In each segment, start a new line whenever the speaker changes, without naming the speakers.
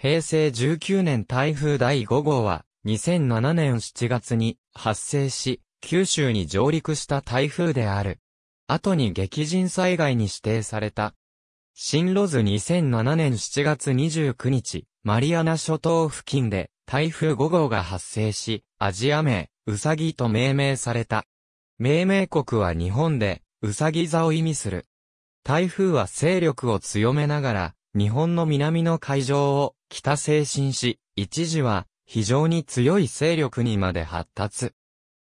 平成19年台風第5号は、2007年7月に発生し、九州に上陸した台風である。後に激甚災害に指定された。進路図2007年7月29日、マリアナ諸島付近で台風5号が発生し、アジア名、ウサギと命名された。命名国は日本で、ウサギ座を意味する。台風は勢力を強めながら、日本の南の海上を北西進し、一時は非常に強い勢力にまで発達。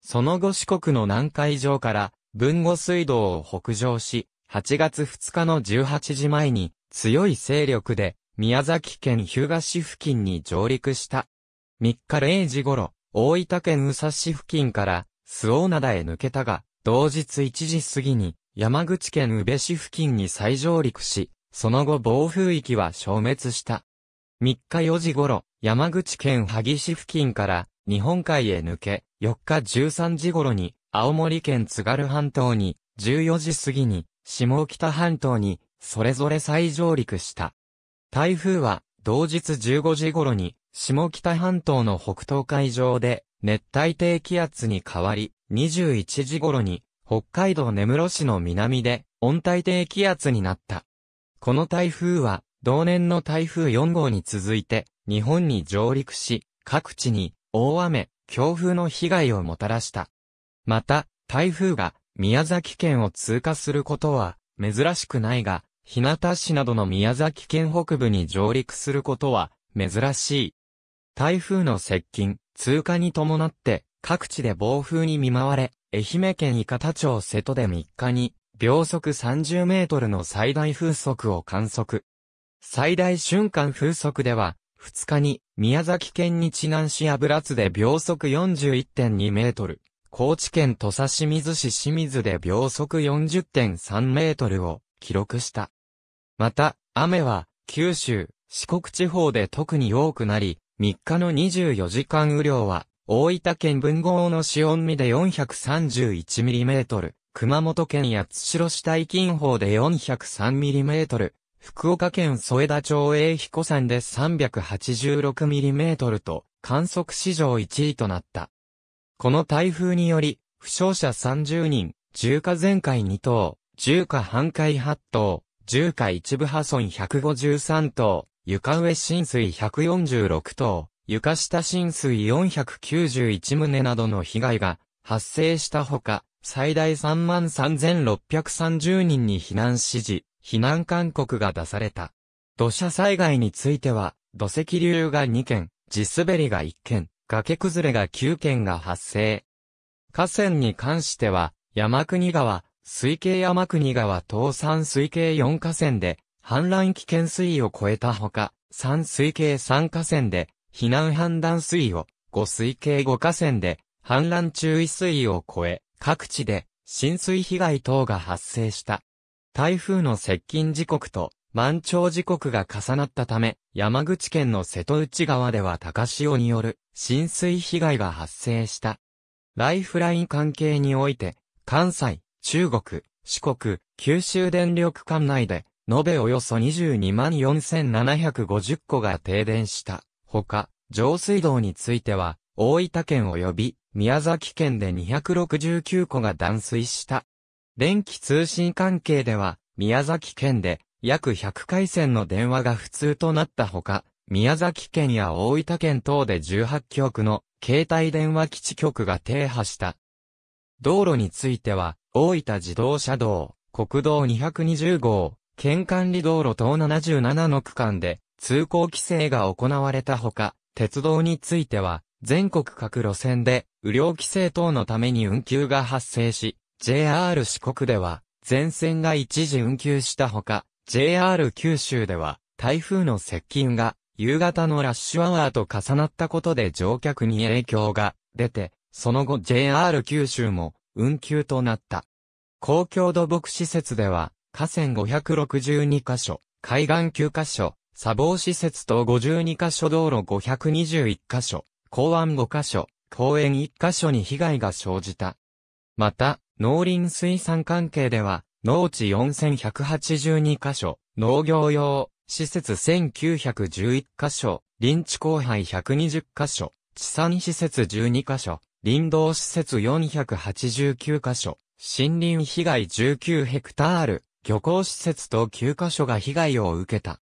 その後四国の南海上から文後水道を北上し、8月2日の18時前に強い勢力で宮崎県日向市付近に上陸した。3日0時頃、大分県宇佐市付近から周防灘へ抜けたが、同日1時過ぎに山口県宇部市付近に再上陸し、その後暴風域は消滅した。3日4時頃、山口県萩市付近から日本海へ抜け、4日13時頃に青森県津軽半島に、14時過ぎに下北半島にそれぞれ再上陸した。台風は同日15時頃に下北半島の北東海上で熱帯低気圧に変わり、21時頃に北海道根室市の南で温帯低気圧になった。この台風は、同年の台風4号に続いて、日本に上陸し、各地に大雨、強風の被害をもたらした。また、台風が宮崎県を通過することは珍しくないが、日向市などの宮崎県北部に上陸することは珍しい。台風の接近、通過に伴って各地で暴風に見舞われ、愛媛県伊方町瀬戸で3日に秒速30メートルの最大風速を観測。最大瞬間風速では、2日に宮崎県日南市油津で秒速41.2メートル、高知県土佐清水市清水で秒速40.3メートルを記録した。また、雨は九州、四国地方で特に多くなり、3日の24時間雨量は、大分県文豪の潮見で4 3 1トル、熊本県八代市大金峰で 403mm、福岡県添田町栄彦山で 386mm と観測史上1位となった。この台風により、負傷者30人、重火全壊2等、重火半壊8等、重火一部破損153等、床上浸水146等、床下浸水491棟などの被害が発生したほか、最大33,630人に避難指示、避難勧告が出された。土砂災害については、土石流が2件、地滑りが1件、崖崩れが9件が発生。河川に関しては、山国川、水系山国川東山水系4河川で、氾濫危険水位を超えたほか、山水系3河川で、避難判断水位を、5水系5河川で、氾濫注意水位を超え、各地で浸水被害等が発生した。台風の接近時刻と満潮時刻が重なったため、山口県の瀬戸内川では高潮による浸水被害が発生した。ライフライン関係において、関西、中国、四国、九州電力管内で、延べおよそ22万4750戸が停電した。ほか、上水道については、大分県及び宮崎県で269戸が断水した。電気通信関係では、宮崎県で約100回線の電話が不通となったほか、宮崎県や大分県等で18局の携帯電話基地局が停波した。道路については、大分自動車道、国道220号、県管理道路等77の区間で通行規制が行われたほか、鉄道については、全国各路線で雨量規制等のために運休が発生し、JR 四国では、全線が一時運休したほか、JR 九州では、台風の接近が、夕方のラッシュアワーと重なったことで乗客に影響が出て、その後 JR 九州も運休となった。公共土木施設では、河川562カ所、海岸9カ所、砂防施設等52カ所道路521カ所、港湾5カ所、公園一箇所に被害が生じた。また、農林水産関係では、農地4182箇所、農業用、施設1911箇所、林地荒廃120箇所、地産施設12箇所、林道施設489箇所、森林被害19ヘクタール、漁港施設と9箇所が被害を受けた。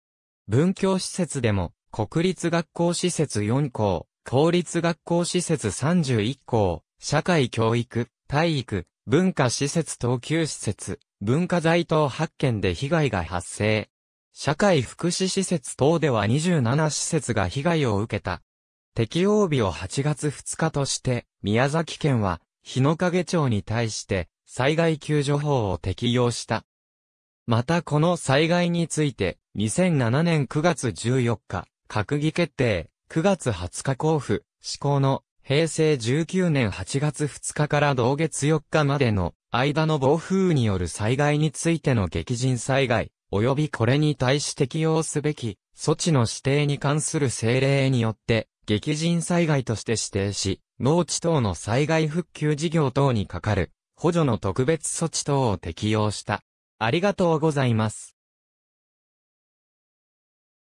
文教施設でも、国立学校施設4校、公立学校施設31校、社会教育、体育、文化施設等級施設、文化財等発見で被害が発生。社会福祉施設等では27施設が被害を受けた。適用日を8月2日として、宮崎県は、日の影町に対して、災害救助法を適用した。またこの災害について、2007年9月14日、閣議決定、9月20日交付、施行の平成19年8月2日から同月4日までの間の暴風による災害についての激甚災害、及びこれに対し適用すべき措置の指定に関する政令によって、激甚災害として指定し、農地等の災害復旧事業等にかかる補助の特別措置等を適用した。ありがとうございます。